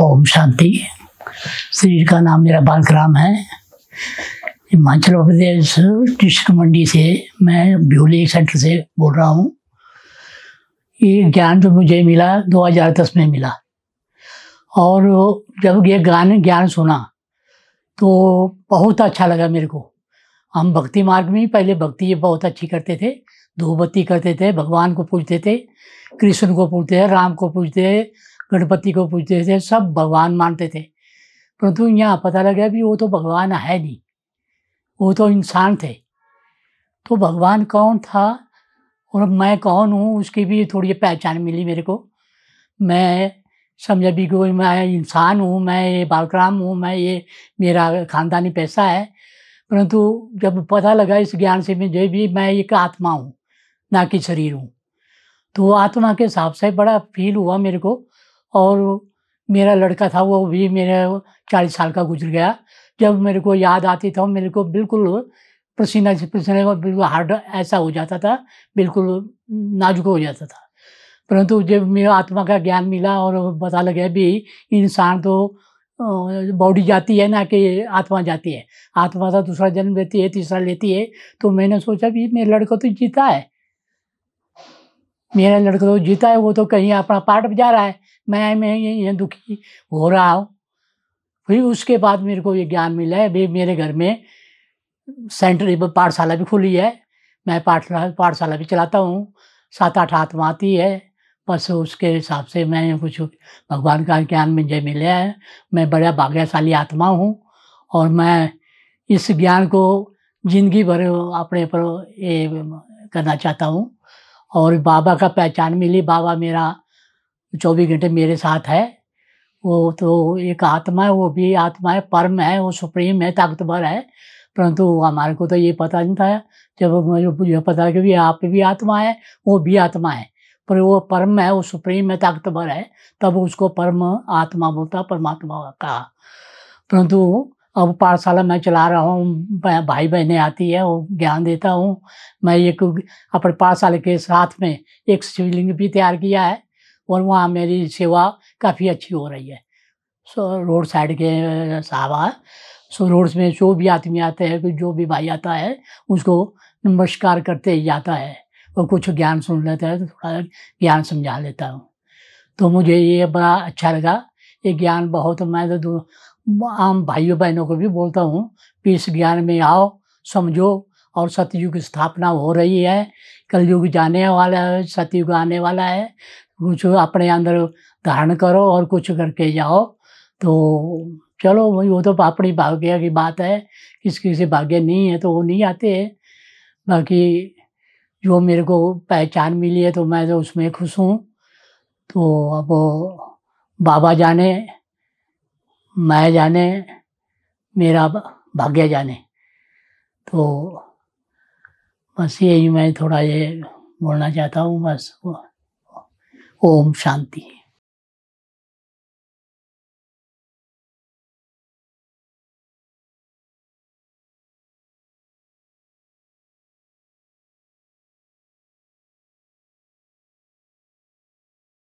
ओम शांति शरीर का नाम मेरा बालकराम है हिमाचल प्रदेश डिस्ट्रिक्ट मंडी से मैं ब्यूले सेंटर से बोल रहा हूँ ये ज्ञान जो तो मुझे मिला 2010 में मिला और जब ये गान ज्ञान सुना तो बहुत अच्छा लगा मेरे को हम भक्ति मार्ग में पहले भक्ति ये बहुत अच्छी करते थे धूपबत्ती करते थे भगवान को पूजते थे कृष्ण को पूजते थे राम को पूजते गणपति को पूजते थे सब भगवान मानते थे परंतु यहाँ पता लग गया भी वो तो भगवान है नहीं वो तो इंसान थे तो भगवान कौन था और मैं कौन हूँ उसकी भी थोड़ी पहचान मिली मेरे को मैं समझा भी कोई मैं इंसान हूँ मैं ये बालग्राम हूँ मैं ये मेरा खानदानी पैसा है परंतु जब पता लगा इस ज्ञान से मैं जो भी मैं एक आत्मा हूँ ना कि शरीर हूँ तो आत्मा के हिसाब से बड़ा फील हुआ मेरे को और मेरा लड़का था वो भी मेरे चालीस साल का गुजर गया जब मेरे को याद आती था तो मेरे को बिल्कुल पसीना से पसीने का बिल्कुल हार्ड ऐसा हो जाता था बिल्कुल नाजुक हो जाता था परंतु जब मेरे आत्मा का ज्ञान मिला और पता लगे भी इंसान तो बॉडी जाती है ना कि आत्मा जाती है आत्मा तो दूसरा जन्म लेती है तीसरा लेती है तो मैंने सोचा भी मेरा लड़का तो जीता है मेरा लड़का तो जीता है वो तो कहीं अपना पार्ट बजा रहा है मैं मैं ये दुखी हो रहा हूँ फिर उसके बाद मेरे को ये ज्ञान मिला है अभी मेरे घर में सेंटर पाठशाला भी खुली है मैं पाठशाला पाठशाला भी चलाता हूँ सात आठ आत्मा आती है बस उसके हिसाब से मैं कुछ भगवान का ज्ञान मुझे मिला है मैं बड़ा भाग्यशाली आत्मा हूँ और मैं इस ज्ञान को जिंदगी भर अपने पर ये करना चाहता हूँ और बाबा का पहचान मिली बाबा मेरा चौबीस घंटे मेरे साथ है वो तो एक आत्मा है वो भी आत्मा है परम है वो सुप्रीम है ताकतवर है परंतु हमारे को तो ये पता नहीं था जब मुझे पता कि भी आप भी आत्मा है वो भी आत्मा है पर वो परम है वो सुप्रीम है ताकतवर है तब उसको परम आत्मा बोलता परमात्मा कहा परंतु अब पाठशाला मैं चला रहा हूँ भाई बहनें आती है वो ज्ञान देता हूँ मैं एक अपने पाठशाला के साथ में एक शिवलिंग भी तैयार किया है और वहाँ मेरी सेवा काफ़ी अच्छी हो रही है सो रोड साइड के साहबा सो रोड में जो भी आदमी आते हैं जो भी भाई आता है उसको नमस्कार करते ही जाता है और कुछ ज्ञान सुन लेता है तो थोड़ा ज्ञान समझा लेता हूँ तो मुझे ये बड़ा अच्छा लगा ये ज्ञान बहुत मैं तो आम भाइयों बहनों को भी बोलता हूँ कि इस ज्ञान में आओ समझो और सतयुग स्थापना हो रही है कलयुग जाने वाला है सतयुग आने वाला है कुछ अपने अंदर धारण करो और कुछ करके जाओ तो चलो वही वो तो अपनी भाग्य की बात है किसी किसी भाग्य नहीं है तो वो नहीं आते हैं बाकी जो मेरे को पहचान मिली है तो मैं तो उसमें खुश हूँ तो अब बाबा जाने मैं जाने मेरा भाग्य जाने तो बस यही मैं थोड़ा ये बोलना चाहता हूँ बस ओम शांति